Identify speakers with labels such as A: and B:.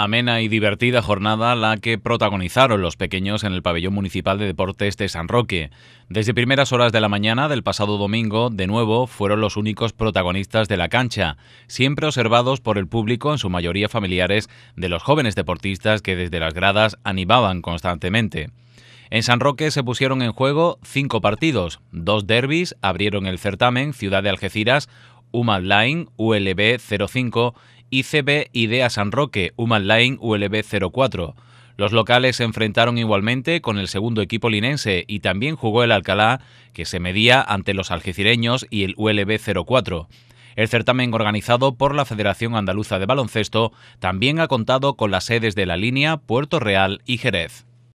A: amena y divertida jornada la que protagonizaron los pequeños en el pabellón municipal de deportes de San Roque. Desde primeras horas de la mañana del pasado domingo, de nuevo, fueron los únicos protagonistas de la cancha, siempre observados por el público, en su mayoría familiares, de los jóvenes deportistas que desde las gradas animaban constantemente. En San Roque se pusieron en juego cinco partidos, dos derbis abrieron el certamen Ciudad de Algeciras, UMADLINE, Line, ULB 05 ICB Idea San Roque, Human Line ULB 04. Los locales se enfrentaron igualmente con el segundo equipo linense y también jugó el Alcalá, que se medía ante los algecireños y el ULB 04. El certamen organizado por la Federación Andaluza de Baloncesto también ha contado con las sedes de La Línea, Puerto Real y Jerez.